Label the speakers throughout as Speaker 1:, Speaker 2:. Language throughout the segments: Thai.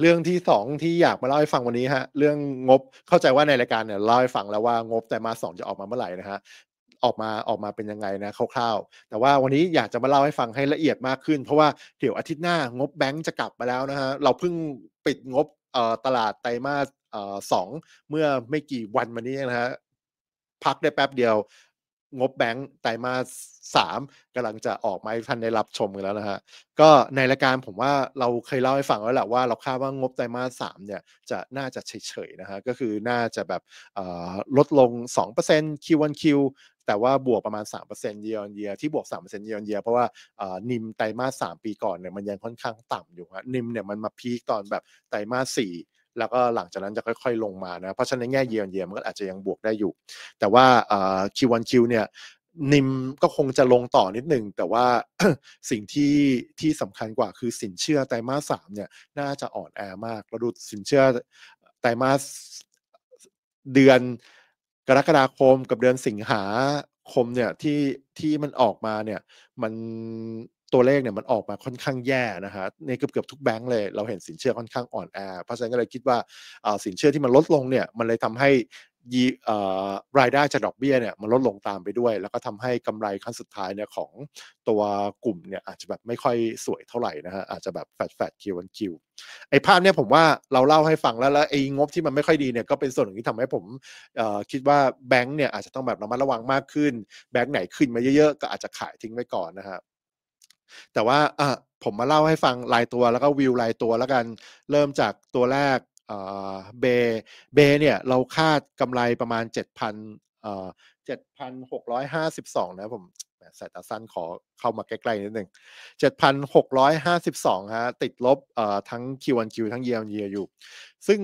Speaker 1: เรื่องที่สองที่อยากมาเล่าให้ฟังวันนี้ฮะเรื่องงบเข้าใจว่าในรายการเนี่ยเล่าให้ฟังแล้วว่างบแต่มาสองจะออกมาเมื่อไหร่นะฮะออกมาออกมาเป็นยังไงนะ คร่าวๆแต่ว่าวันนี้อยากจะมาเล่าให้ฟังให้ละเอียดมากขึ้น เพราะว่าเดี๋ยวอาทิตย์หน้างบแบงก์จะกลับมาแล้วนะฮะเราเพิ่งปิดงบตลาดไตรมาสสองเมื่อไม่กี่วันมานี้นะฮะพักได้แป๊บเดียวงบแบงค์ไตรมาสสามกำลังจะออกมาให้ท่านได้รับชมกันแล้วนะฮะ ก็ในรายการผมว่าเราเคยเล่าให้ฟังแล้วแหละว่าเราคาดว่างบไตรมาสสามเนี่ยจะน่าจะเฉยๆนะฮะก็คือน่าจะแบบลดลง 2% Q1Q แต่ว่าบวกประมาณ3%ียร์เยียร์ที่บวก3%ียร์เยียร์เพราะว่านิมไตรมาส3ปีก่อนเนี่ยมันยังค่อนข้างต่ำอยู่ฮะนิมเนี่ยมันมาพีคตอนแบบไตรมาสี่แล้วก็หลังจากนั้นจะค่อยๆ ลงมานะเพราะฉะนั้นแง่เยียนเยียมันก็อาจจะยังบวกได้อยู่ แต่ว่าคิววันคิวเนี่ยนิมก็คงจะลงต่อนิดหนึ่งแต่ว่าสิ่งที่ที่สำคัญกว่าคือสินเชื่อไตรมาสสามเนี่ยน่าจะอ่อนแอมากเราดูสินเชื่อไตรมาสเดือนกรกฎาคมกับเดือนสิงหาคมเนี่ยที่ที่มันออกมาเนี่ยมันตัวเลขเนี่ยมันออกมาค่อนข้างแย่นะฮะในเกือบเกือบทุกแบงก์เลยเราเห็นสินเชื่อค่อนข้างอ่อนแอเพราะฉะนั้นก็เลยคิดว่าสินเชื่อที่มันลดลงเนี่ยมันเลยทำให้รายได้จากดอกเบี้ยเนี่ยมันลดลงตามไปด้วย แล้วก็ทำให้กำไรขั้นสุดท้ายเนี่ยของตัวกลุ่มเนี่ยอาจจะแบบไม่ค่อยสวยเท่าไหร่นะฮะอาจจะแบบแฟดแฟดคิวันคิวไอ้ภาพเนี่ยผมว่าเราเล่าให้ฟังแล้วแล้วไอ้งบที่มันไม่ค่อยดีเนี่ยก็เป็นส่วนหนึ่งที่ทำให้ผมคิดว่าแบงก์เนี่ยอาจจะต้องแบบระมัดระวังมากขึ้นแบงก์ไหนขึ้นมาเยอะๆก็อาจจะขายทิ้งไว้ก่อนนะับแต่ว่าเออผมมาเล่าให้ฟังรายตัวแล้วก็วิวรายตัวแล้วกันเริ่มจากตัวแรกเบเบเนี่ยเราคาดกำไรประมาณ 7,000เอสอ7,652นะผมใส่ตาสั้นขอเข้ามาใกล้ๆนิดหนึ่ง7,652ฮะติดลบอทั้ง Q1Q ทั้ง Year on Year อยู่ ซึ่ง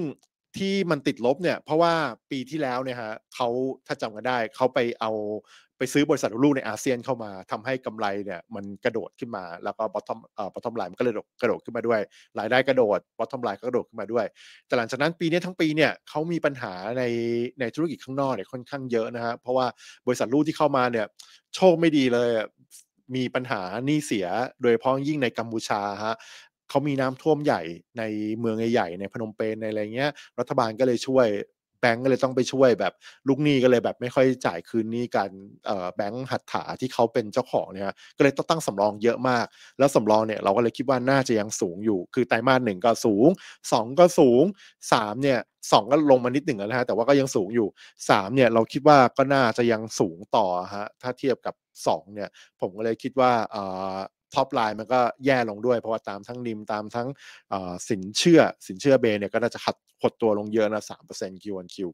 Speaker 1: ที่มันติดลบเนี่ยเพราะว่าปีที่แล้วเนี่ยฮะเขาถ้าจำกันได้เขาไปเอาไปซื้อบริษัทลูกในอาเซียนเข้ามาทำให้กำไรเนี่ยมันกระโดดขึ้นมา แล้วก็บอททอมเอ่อม o t t o มันก็เลยกระโดดขึ้นมาด้วยรายได้กระโดดบอททอมไลน์ก็กระโดดขึ้นมาด้วย แต่หลังจากนั้นปีนี้ทั้งปีเนี่ยเขามีปัญหาในในธุรกิจข้างนอกเนี่ยค่อนข้างเยอะนะฮะเพราะว่าบริษัทลูกที่เข้ามาเนี่ยโชคไม่ดีเลยมีปัญหาหนี้เสียโดยเฉพาะยิ่งในกัมพูชาฮะเขามีน้ำท่วมใหญ่ในเมืองใหญ่ในพนมเปญในอะไรเงี้ย รัฐบาลก็เลยช่วยแบงก์ก็เลยต้องไปช่วยแบบลูกหนี้ก็เลยแบบไม่ค่อยจ่ายคืนหนี้กันแบงก์หัตถาที่เขาเป็นเจ้าของเนี่ย ก็เลยต้องตั้งสำรองเยอะมาก แล้วสำรองเนี่ยเราก็เลยคิดว่าน่าจะยังสูงอยู่ คือไตรมาสหนึ่งก็สูง2ก็สูง3เนี่ยสองก็ลงมานิดหนึ่งแล้วนะฮะแต่ว่าก็ยังสูงอยู่3เนี่ยเราคิดว่าก็น่าจะยังสูงต่อฮะถ้าเทียบกับ2เนี่ย ผมก็เลยคิดว่าท็อปไลน์มันก็แย่ลงด้วยเพราะว่าตามทั้งริม ตามทั้งสินเชื่อสินเชื่อเบเนี่ย ก็น่าจะขัดหดตัวลงเยอะนะสามเปอร์เซ็นต์คิวอันคิว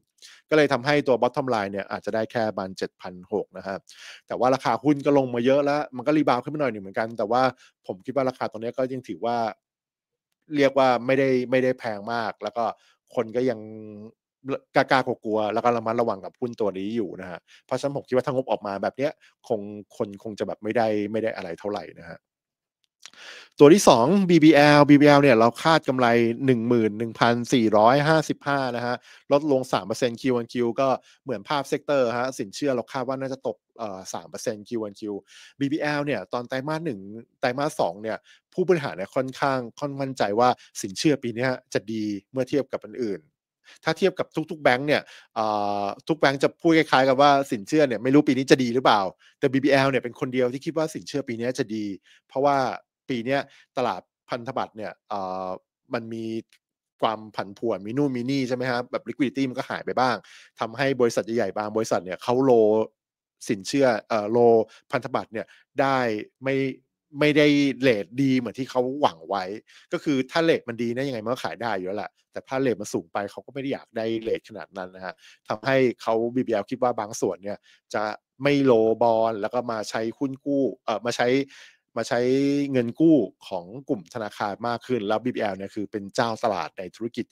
Speaker 1: ก็เลยทำให้ตัวบอททอมไลน์เนี่ยอาจจะได้แค่บันเจ็ดพันหกนะครับ แต่ว่าราคาหุ้นก็ลงมาเยอะแล้ว มันก็รีบาวขึ้นมาหน่อยหนึ่งเหมือนกัน แต่ว่าผมคิดว่าราคาตรงนี้ก็ยังถือว่าเรียกว่าไม่ได้ไม่ได้แพงมาก แล้วก็คนก็ยังกล้ากลัวๆแล้วก็ระมัดระวังกับหุ้นตัวนี้อยู่นะฮะเพราะฉะนั้นผมคิดว่าถ้างบออกมาแบบเนี้ยคงคนคงจะแบบไม่ได้ไม่ได้อะไรเท่าไหร่นะฮะตัวที่ 2 BBL BBL เนี่ยเราคาดกำไร 11,455 นะฮะ ลดลง 3% Q1Q ก็เหมือนภาพเซกเตอร์ฮะสินเชื่อเราคาดว่าน่าจะตกเอ่อ3% Q1Q BBL เนี่ยตอนไตรมาส1ไตรมาส2เนี่ยผู้บริหารเนี่ยค่อนข้างค่อนมั่นใจว่าสินเชื่อปีนี้จะดีเมื่อเทียบกับอันอื่น ถ้าเทียบกับทุก ๆแบงค์เนี่ยทุกแบงค์จะพูดคล้ายๆกับว่าสินเชื่อเนี่ยไม่รู้ปีนี้จะดีหรือเปล่า แต่ BBL เนี่ยเป็นคนเดียวที่คิดว่าสินเชื่อปีนี้จะดี เพราะว่าปีนี้ตลาดพันธบัตรเนี่ยมันมีความผันผวนมีนู่นมีนี่ใช่ไหมครับแบบ liquidity มันก็หายไปบ้าง ทำให้บริษัทใหญ่ๆบางบริษัทเนี่ยเขาโลสินเชื่อเอ่อโลพันธบัตรเนี่ยได้ไม่ไม่ได้เลทดีเหมือนที่เขาหวังไว้ ก็คือถ้าเลทมันดีนะยังไงมันก็ขายได้อยู่แล้วแหละแต่ถ้าเลทมันสูงไปเขาก็ไม่ได้อยากได้เลทขนาดนั้นนะฮะทำให้เขา BBL คิดว่าบางส่วนเนี่ยจะไม่โลบอลแล้วก็มาใช้คุ้นกู้เอ่อมาใช้มาใช้เงินกู้ของกลุ่มธนาคารมากขึ้น แล้ว BBL เนี่ยคือเป็นเจ้าตลาดในธุรกิจ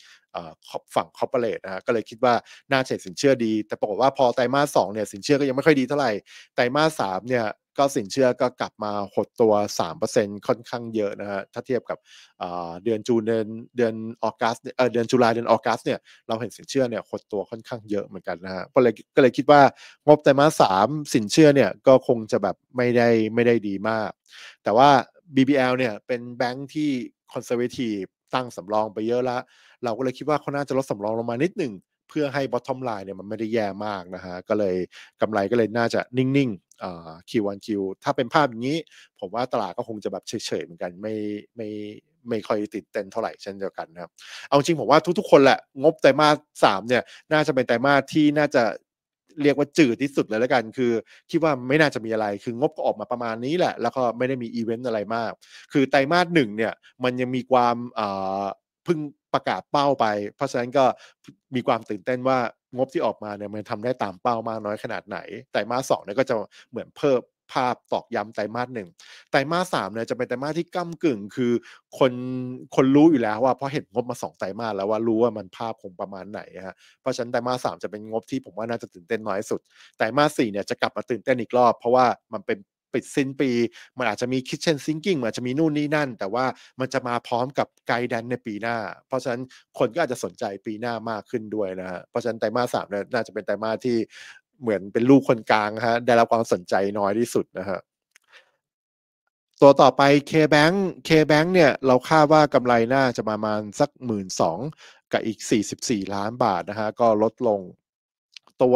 Speaker 1: ฝั่งคอร์เปอเรทนะฮะก็เลยคิดว่าน่า่อสินเชื่อดี แต่ปรากฏว่าพอไตรมาสสเนี่ยสินเชื่อก็ยังไม่ค่อยดีเท่าไหร่ไตรมาสสเนี่ยก็สินเชื่อก็กลับมาหดตัว 3%ค่อนข้างเยอะนะฮะถ้าเทียบกับเดือนจูนเดือนเดือนออกัสเดือนจุลาเดือนออกัสเนี่ยเราเห็นสินเชื่อเนี่ยหดตัวค่อนข้างเยอะเหมือนกันนะฮะก็เลยก็เลยคิดว่างบไตรมาสสามสินเชื่อเนี่ยก็คงจะแบบไม่ได้ไม่ได้ดีมาก แต่ว่า BBL เนี่ยเป็นแบงค์ที่คอนเซอร์เวทีฟตั้งสำรองไปเยอะละเราก็เลยคิดว่าเขาน่าจะลดสำรองลงมานิดหนึ่งเพื่อให้ bottom line เนี่ยมันไม่ได้แย่มากนะฮะก็เลยกำไรก็เลยน่าจะนิ่งคิวันคิวถ้าเป็นภาพอย่างนี้ผมว่าตลาดก็คงจะแบบเฉยๆเหมือนกัน ไม่ไม่ไม่ค่อยติดเต้นเท่าไหร่เช่นเดียวกันนะครับเอาจริงผมว่าทุกๆคนแหละงบไตรมาสสามเนี่ยน่าจะเป็นไตรมาสที่น่าจะเรียกว่าจืดที่สุดเลยแล้วกันคือคิดว่าไม่น่าจะมีอะไรคืองบก็ออกมาประมาณนี้แหละ แล้วก็ไม่ได้มีอีเวนต์อะไรมาก คือไตรมาสหนึ่งเนี่ยมันยังมีความเพิ่งประกาศเป้าไปเพราะฉะนั้นก็มีความตื่นเต้นว่างบที่ออกมาเนี่ยมันทำได้ตามเป้ามากน้อยขนาดไหนไตรมาสสองเนี่ยก็จะเหมือนเพิ่มภาพตอกย้ำไตรมาสหนึ่งไตรมาสสามเนี่ยจะเป็นไตรมาสที่ก้ากึ่งคือคนคนรู้อยู่แล้วว่าเพราะเห็นงบมาสองไตรมาสแล้วว่ารู้ว่ามันภาพคงประมาณไหนฮะเพราะฉะนั้นไตรมาสสามจะเป็นงบที่ผมว่าน่าจะตื่นเต้นน้อยสุดไตรมาสสี่เนี่ยจะกลับมาตื่นเต้นอีกรอบ เพราะว่ามันเป็นปิดสิ้นปีมันอาจจะมีคิดเช่นซิงกิ้งอาจจะมีนู่นนี่นั่น แต่ว่ามันจะมาพร้อมกับไกด์แดนในปีหน้า เพราะฉะนั้นคนก็อาจจะสนใจปีหน้ามากขึ้นด้วยนะฮะเพราะฉะนั้นไตรมาสสามน่าจะเป็นไตรมาสที่เหมือนเป็นลูกคนกลางฮะได้รับความสนใจน้อยที่สุดนะฮะตัวต่อไป K-Bank K-Bank เนี่ยเราคาดว่ากำไรน่าจะประมาณสักหมื่นสองกับอีก 44ล้านบาทนะฮะก็ลดลง ตัว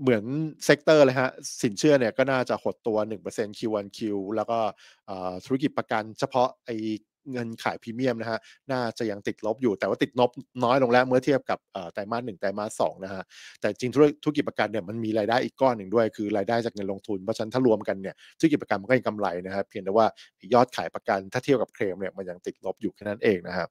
Speaker 1: เหมือนเซกเตอร์เลยฮะสินเชื่อเนี่ยก็น่าจะหดตัว 1% Q1Q แล้วก็ธุรกิจประกันเฉพาะไอเงินขายพรีเมียมนะฮะน่าจะยังติดลบอยู่แต่ว่าติดลบน้อยลงแล้วเมื่อเทียบกับไตรมาสหนึ่งไตรมาสสองนะฮะ แต่จริงธุรกิจประกันเนี่ยมันมีรายได้อีกก้อนหนึ่งด้วยคือรายได้จากเงินลงทุน เพราะฉะนั้นถ้ารวมกันเนี่ยธุรกิจประกันมันก็ยังกำไรนะครับเพียงแต่ว่ายอดขายประกันถ้าเทียบกับเคลมเนี่ยมันยังติดลบอยู่แค่นั้นเองนะครับ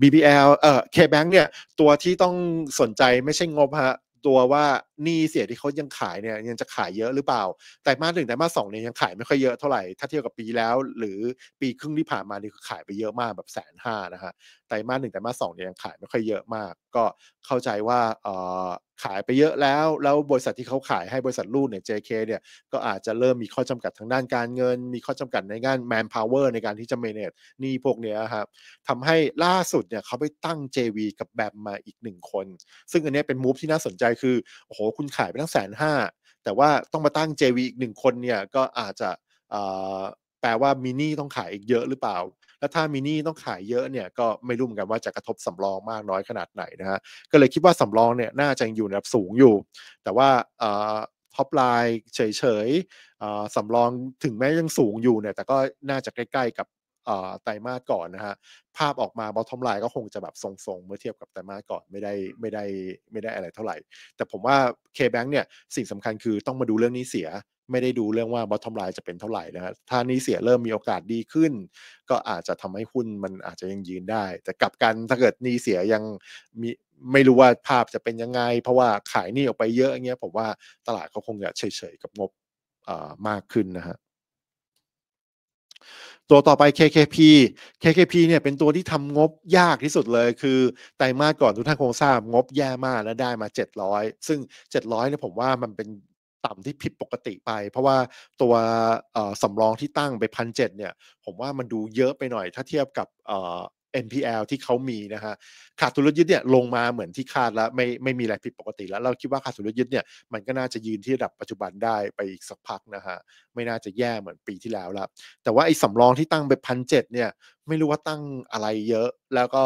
Speaker 1: BBL เอ่อ KBank เนี่ยตัวที่ต้องสนใจไม่ใช่งบฮะตัวว่านี่เสียที่เขายังขายเนี่ยยังจะขายเยอะหรือเปล่า แต่มาหนึ่งแต่มาสองเนี่ยยังขายไม่ค่อยเยอะเท่าไหร่ ถ้าเทียบกับปีแล้วหรือปีครึ่งที่ผ่านมานี่คือขายไปเยอะมากแบบแสนห้านะฮะแต่มาหนึ่งแต่มาสองเนี่ยยังขายไม่ค่อยเยอะมาก ก็เข้าใจว่าเออขายไปเยอะแล้ว แล้วบริษัทที่เขาขายให้บริษัทลูกเนี่ย JK เนี่ย ก็อาจจะเริ่มมีข้อจำกัดทางด้านการเงิน มีข้อจำกัดในด้าน manpower ในการที่จะ manage นี่พวกเนี้ยครับทำให้ล่าสุดเนี่ยเขาไปตั้ง JV กับแบมมาอีกหนึ่งคน ซึ่งอันนี้เป็นมูฟที่น่าสนใจคือโอ้โหคุณขายไปตั้งแสนห้าแต่ว่าต้องมาตั้ง JV อีกหนึ่งคนเนี่ยก็อาจจะแปลว่ามินี่ต้องขายอีกเยอะหรือเปล่าแล้วถ้ามินี่ต้องขายเยอะเนี่ยก็ไม่รู้เหมือนกันว่าจะกระทบสำรองมากน้อยขนาดไหนนะฮะก็เลยคิดว่าสำรองเนี่ยน่าจะอยู่ในระดับสูงอยู่ แต่ว่าท็อปไลน์เฉยๆสำรองถึงแม้ยังสูงอยู่เนี่ยแต่ก็น่าจะใกล้ๆกับไตรมาสก่อนนะฮะภาพออกมาบอททอมไลน์ก็คงจะแบบทรงๆ เมื่อเทียบกับไตรมาสก่อนไม่ได้ไม่ได้ไม่ได้อะไรเท่าไหร่ แต่ผมว่า K-Bank เนี่ยสิ่งสำคัญคือต้องมาดูเรื่องนี้เสียไม่ได้ดูเรื่องว่าบอททอมไลน์จะเป็นเท่าไหร่นะฮะถ้านี้เสียเริ่มมีโอกาสดีขึ้น ก็อาจจะทำให้หุ้นมันอาจจะยังยืนได้ แต่กลับกันถ้าเกิดนี้เสียยังมีไม่รู้ว่าภาพจะเป็นยังไง เพราะว่าขายนี่ออกไปเยอะเงี้ยผมว่าตลาดเขาคงจะเฉย ๆกับงบมากขึ้นนะฮะตัวต่อไป KKP KKP เนี่ยเป็นตัวที่ทำงบยากที่สุดเลย คือ ไตรมาสก่อนทุกท่านคงทราบ งบแย่มากแล้วได้มา 700 ซึ่ง 700เนี่ยผมว่ามันเป็นต่ำที่ผิดปกติไป เพราะว่าตัวสำรองที่ตั้งไปพันเเนี่ย ผมว่ามันดูเยอะไปหน่อยถ้าเทียบกับ NPL ที่เขามีนะฮะขาดทุนยึดเนี่ยลงมาเหมือนที่คาดแล้วไม่ไม่มีอะไรผิดปกติแล้ว เราคิดว่าขาดทุนยึดเนี่ยมันก็น่าจะยืนที่ระดับปัจจุบันได้ไปอีกสักพักนะฮะไม่น่าจะแย่เหมือนปีที่แล้วละแต่ว่าไอ้สำรองที่ตั้งไปพันเจ็ดเนี่ยไม่รู้ว่าตั้งอะไรเยอะแล้วก็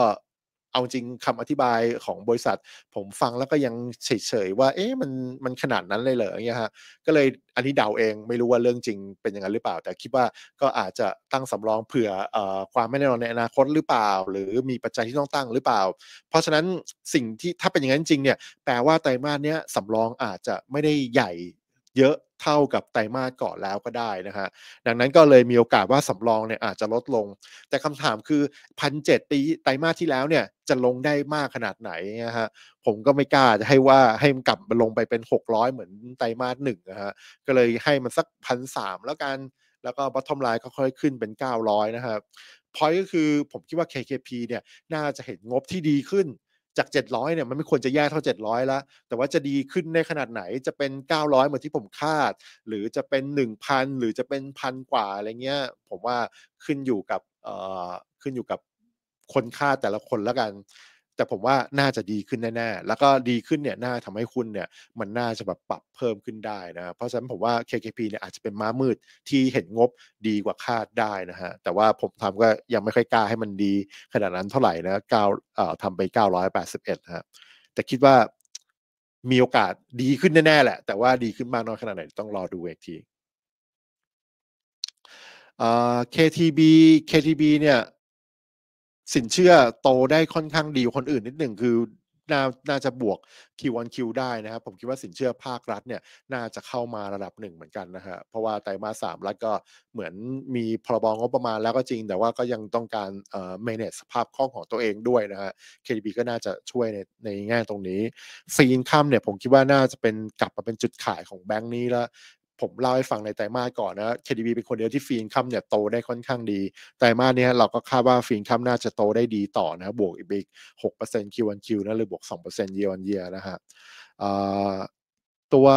Speaker 1: เอาจริงคำอธิบายของบริษัทผมฟังแล้วก็ยังเฉย ๆ ว่าเอ๊ะมันมันขนาดนั้นเลยเหรออย่างเงี้ยฮะก็เลยอันนี้เดาเองไม่รู้ว่าเรื่องจริงเป็นอย่างนั้นหรือเปล่า แต่คิดว่าก็อาจจะตั้งสำรองเผื่ออความไม่แน่นอนในอนาคตหรือเปล่า หรือมีปัจจัยที่ต้องตั้งหรือเปล่า เพราะฉะนั้นสิ่งที่ถ้าเป็นอย่างนั้นจริงเนี่ยแปลว่าไตรมาสเนี้ยสำรองอาจจะไม่ได้ใหญ่เยอะเท่ากับไตรมาสก่อนแล้วก็ได้นะฮะ ดังนั้นก็เลยมีโอกาสว่าสำรองเนี่ยอาจจะลดลง แต่คำถามคือพันเจ็ดปีไตรมาสที่แล้วเนี่ยจะลงได้มากขนาดไหนนะฮะ ผมก็ไม่กล้าจะให้ว่าให้มันกลับลงไปเป็น 600 เหมือนไตรมาสหนึ่งนะฮะ ก็เลยให้มันสักพันสามแล้วกัน แล้วก็บัตทอมไลน์ก็ค่อยขึ้นเป็น 900นะครับพอยก็คือผมคิดว่า KKP เนี่ยน่าจะเห็นงบที่ดีขึ้นจาก 700 เนี่ย มันไม่ควรจะแย่เท่า 700 แล้ว แต่ว่าจะดีขึ้นในขนาดไหน จะเป็น 900 เหมือนที่ผมคาด หรือจะเป็น 1,000 หรือจะเป็นพันกว่า อะไรเงี้ย ผมว่าขึ้นอยู่กับขึ้นอยู่กับคนคาดแต่ละคนแล้วกันแต่ผมว่าน่าจะดีขึ้นแน่ๆ แล้วก็ดีขึ้นเนี่ยน่าทำให้คุณเนี่ยมันน่าจะแบบปรับเพิ่มขึ้นได้นะเพราะฉะนั้นผมว่า KKP เนี่ยอาจจะเป็นม้ามืดที่เห็นงบดีกว่าคาดได้นะฮะ แต่ว่าผมทำก็ยังไม่ค่อยกล้าให้มันดีขนาดนั้นเท่าไหร่นะก้าวเอ่อทำไป981ฮะ แต่คิดว่ามีโอกาสดีขึ้นแน่ๆแหละ แต่ว่าดีขึ้นมากน้อยขนาดไหนต้องรอดูอีกที KTB KTB เนี่ยสินเชื่อโตได้ค่อนข้างดีคนอื่นนิดหนึ่งคือน่าน่าจะบวก Q1 Q ได้นะครับ ผมคิดว่าสินเชื่อภาครัฐเนี่ยน่าจะเข้ามาระดับหนึ่งเหมือนกันนะฮะเพราะว่าไตรมาสสามรัฐก็เหมือนมีพรบงบประมาณแล้วก็จริง แต่ว่าก็ยังต้องการเอ่อ manage สภาพคล่องของตัวเองด้วยนะฮะ KDB ก็น่าจะช่วยในในแง่ตรงนี้ฟีนคัมเนี่ย ผมคิดว่าน่าจะเป็นกลับมาเป็นจุดขายของแบงค์นี้แล้วผมเล่าให้ฟังในไตรมาสก่อนนะ KDB เป็นคนเดียวที่ฟีนคัมเนี่ยโตได้ค่อนข้างดี ไตรมาสเนี่ยเราก็คาดว่าฟีนคัมน่าจะโตได้ดีต่อนะบวกอีกหกเปอร์เซ็นต์คิวอันคิวนะหรือบวกสองเปอร์เซ็นต์เยียอันเยานะฮะ ตัว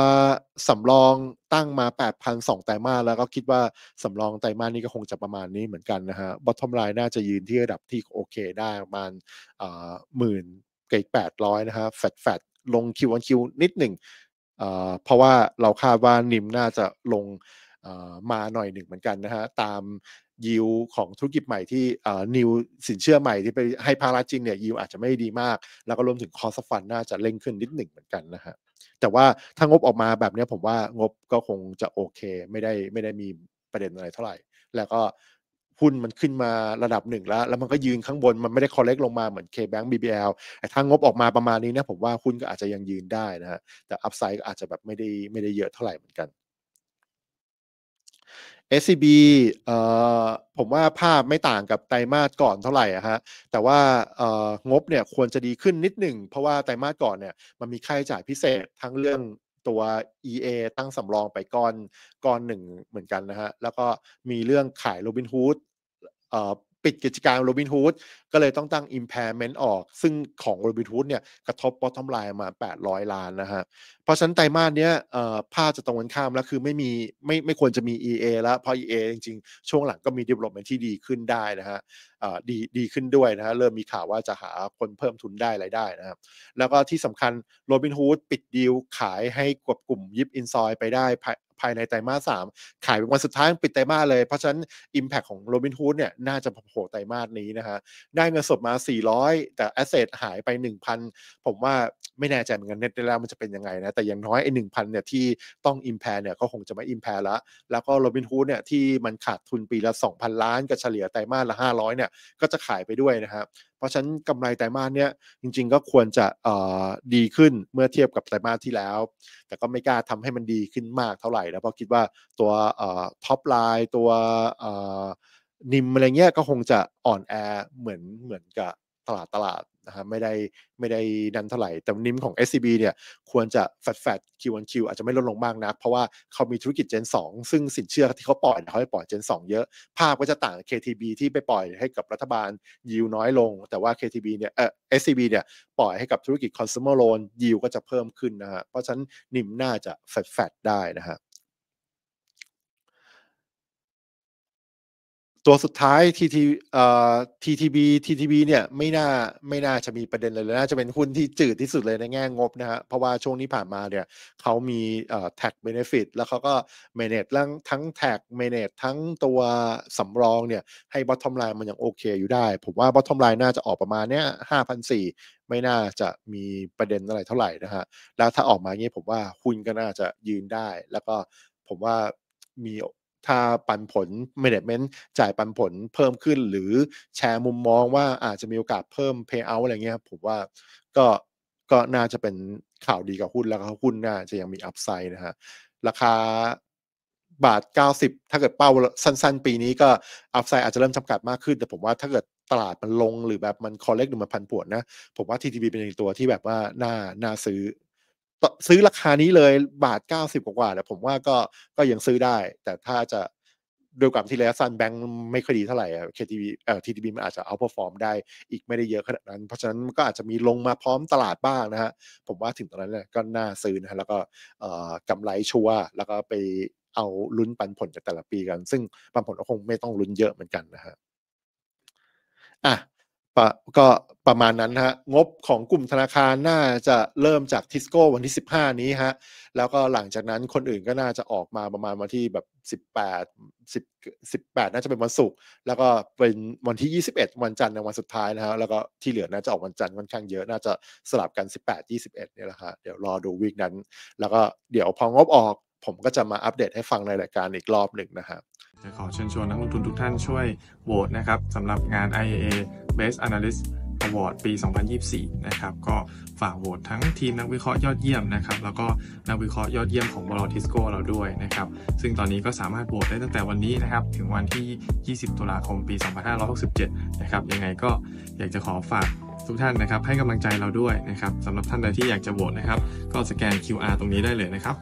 Speaker 1: สำรองตั้งมา8,002ไตรมาสแล้วก็คิดว่าสำรองไตรมาสนี้ก็คงจะประมาณนี้เหมือนกันนะฮะบอททอมไลน์น่าจะยืนที่ระดับที่โอเคได้ประมาณหมื่นเกือบแปดร้อยนะฮะแฟดแฟดลงคิวอันคิวนิดหนึ่งเพราะว่าเราคาดว่านิมน่าจะลงมาหน่อยหนึ่งเหมือนกันนะฮะตามยิวของธุรกิจใหม่ที่นิวสินเชื่อใหม่ที่ไปให้ภาครัฐจริงเนี่ยยิวอาจจะไม่ดีมาก แล้วก็รวมถึงคอสฟันน่าจะเล่งขึ้นนิดหนึ่งเหมือนกันนะฮะแต่ว่าถ้างบออกมาแบบนี้ผมว่างบก็คงจะโอเคไม่ได้ไม่ได้มีประเด็นอะไรเท่าไหร่ แล้วก็หุ้นมันขึ้นมาระดับหนึ่งแล้ว แล้วมันก็ยืนข้างบน มันไม่ได้คอเลกลงมาเหมือน K-Bank BBL แต่ถ้างบออกมาประมาณนี้นะผมว่าหุ้นก็อาจจะยังยืนได้นะฮะแต่อัพไซด์ก็อาจจะแบบไม่ได้ไม่ได้เยอะเท่าไหร่เหมือนกัน SCB เอ่อผมว่าภาพไม่ต่างกับไตรมาสก่อนเท่าไหร่อะฮะแต่ว่าเอ่องบเนี่ยควรจะดีขึ้นนิดหนึ่ง เพราะว่าไตรมาสก่อนเนี่ยมันมีค่าใช้จ่ายพิเศษทั้งเรื่องตัว EA ตั้งสำรองไปก้อนก้อนหนึ่งเหมือนกันนะฮะแล้วก็มีเรื่องขายโรบินฮูดปิดกิจการโรบินฮูดก็เลยต้องตั้ง impairment ออก ซึ่งของโรบินฮูดเนี่ยกระทบ bottom line มา 800 ล้านนะฮะเพราะฉะนั้นไตรมาสเนี้ยภาพจะตรงกันข้าม แล้วคือไม่มีไม่ไม่ควรจะมี EA แล้วเพราะ EA จริงๆ ช่วงหลังก็มี development ที่ดีขึ้นได้นะฮะดีดีขึ้นด้วยนะฮะเริ่มมีข่าวว่าจะหาคนเพิ่มทุนได้ไรายได้นะครับแล้วก็ที่สำคัญโรบินฮูดปิดดีลขายให้กกลุ่มยิปอินซอยไปได้ภายในไตรมาสสามขายเป็นวันสุดท้ายปิดไตรมาสเลยเพราะฉะนั้น Impact ของโรบินฮูดเนี่ยน่าจะโผล่ไตรมาสนี้นะฮะได้เงินสดมา 400 แต่ แอสเซทหายไป 1,000 ผมว่าไม่แน่ใจเหมือนกันเน็ตแล้วมันจะเป็นยังไงนะแต่อย่างน้อยไอ้หนึ่งพันเนี่ยที่ต้องอิมแพร์เนี่ยก็คงจะไม่อิมแพร์ละแล้วก็โรบินฮูดเนี่ยที่มันขาดทุนปีละ 2,000 ล้านกับเฉลี่ยไตรมาสละ 500เนี่ยก็จะขายไปด้วยนะครับเพราะฉะนั้นกำไรไตรมาสเนี่ย จริงๆก็ควรจะอ่ดีขึ้นเมื่อเทียบกับไตรมาสที่แล้ว แต่ก็ไม่กล้าทำให้มันดีขึ้นมากเท่าไหร่นะเพราะคิดว่าตัวอ่ท็อปไลน์ตัวอ่นิมอะไรเงี้ยก็คงจะอ่อนแอเหมือนเหมือนกับตลาดตลาดะครับไม่ได้ไม่ได้ดันเท่าไหร่ แต่นิมของ SCB เนี่ยควรจะแฟดแฟดคิวอาจจะไม่ลดลงมากนักเพราะว่าเขามีธุรกิจ Gen 2 ซึ่งสินเชื่อที่เขาปล่อยเขาไปปล่อย Gen 2เยอะ ภาพก็จะต่าง KTB ที่ไปปล่อยให้กับรัฐบาลยิวน้อยลง แต่ว่า KTB เนี่ยเออ SCB เนี่ยปล่อยให้กับธุรกิจคอน s u m e r loan ยิวก็จะเพิ่มขึ้นนะฮะเพราะฉะนั้นนิมน่าจะแฟดแฟดได้นะฮะตัวสุดท้ายทีทีเอ่อททีีีบทีทีบีเนี่ยไม่น่าไม่น่าจะมีประเด็นเลยเลยน่าจะเป็นหุ้นที่จืดที่สุดเลยในแง่งบนะฮะเพราะว่าช่วงนี้ผ่านมาเนี่ยเขามีเอ่อแท็กเบเนฟิตแล้วเขาก็เมเนจทั้งแท็กเมเนจทั้งตัวสำรองเนี่ยให้บอททอมไลน์มันยังโอเคอยู่ได้ ผมว่าบอททอมไลน์น่าจะออกประมาณเนี้ยห้าพันสี่ไม่น่าจะมีประเด็นอะไรเท่าไหร่นะฮะแล้วถ้าออกมาเงี้ผมว่าหุ้นก็น่าจะยืนได้แล้วก็ผมว่ามีถ้าปันผลเมเนจเมนต์จ่ายปันผลเพิ่มขึ้น หรือแชร์มุมมองว่าอาจจะมีโอกาสเพิ่ม payout อะไรเงี้ย ผมว่าก็ก็น่าจะเป็นข่าวดีกับหุ้น แล้วก็หุ้นน่าจะยังมีอัพไซด์นะฮะ ราคาบาท 90 ถ้าเกิดเป้าสั้นๆ ปีนี้ก็อัพไซด์อาจจะเริ่มจำกัดมากขึ้น แต่ผมว่าถ้าเกิดตลาดมันลงหรือแบบมันคอเลกหรือมันพันปวดนะผมว่า TTB เป็นตัวที่แบบว่าน่าน่าซื้อซื้อราคานี้เลยบาทเก้าสิบกว่าแต่ผมว่าก็ก็ยังซื้อได้ แต่ถ้าจะดยความที่แล้วซันแบงค์ไม่ค่อยดีเท่าไหร่ KTB เอ่อ TTB มันอาจจะเอาพอฟอร์มได้อีกไม่ได้เยอะขนาดนั้น เพราะฉะนั้นก็อาจจะมีลงมาพร้อมตลาดบ้างนะฮะ ผมว่าถึงตอนนั้นเนี่ยก็น่าซื้อนะฮะแล้วก็เอ่อกำไรชัวร์แล้วก็ไปเอาลุ้นปันผลแต่ละปีกัน ซึ่งปันผลก็คงไม่ต้องลุ้นเยอะเหมือนกันนะฮะอ่ะก็ประมาณนั้นฮะงบของกลุ่มธนาคารน่าจะเริ่มจากทิสโก้วันที่ 15 นี้ฮะแล้วก็หลังจากนั้นคนอื่นก็น่าจะออกมาประมาณวันที่แบบ 18 10 18น่าจะเป็นวันศุกร์แล้วก็เป็นวันที่ 21 วันจันทร์ในวันสุดท้ายนะฮะแล้วก็ที่เหลือน่าจะออกวันจันทร์ค่อนข้างเยอะน่าจะสลับกัน 18 21เนี่ยแหละฮะเดี๋ยวรอดูวีคนั้น แล้วก็เดี๋ยวพองบออก ผมก็จะมาอัปเดตให้ฟังในรายการอีกรอบหนึ่งนะครับจะขอเชิญชวนนักลงทุนทุกท่านช่วยโหวตนะครับสำหรับงาน IAA Best Analyst Award ปี 2024 นะครับก็ฝากโหวตทั้งทีมนักวิเคราะห์ยอดเยี่ยมนะครับแล้วก็นักวิเคราะห์ยอดเยี่ยมของบลทิสโก้เราด้วยนะครับซึ่งตอนนี้ก็สามารถโหวตได้ตั้งแต่วันนี้นะครับ ถึงวันที่ 20 ตุลาคมปี 2567 นะครับยังไงก็อยากจะขอฝากทุกท่านนะครับให้กำลังใจเราด้วยนะครับสำหรับท่านใดที่อยากจะโหวตนะครับก็สแกน QR ตรงนี้ได้เลยนะครับ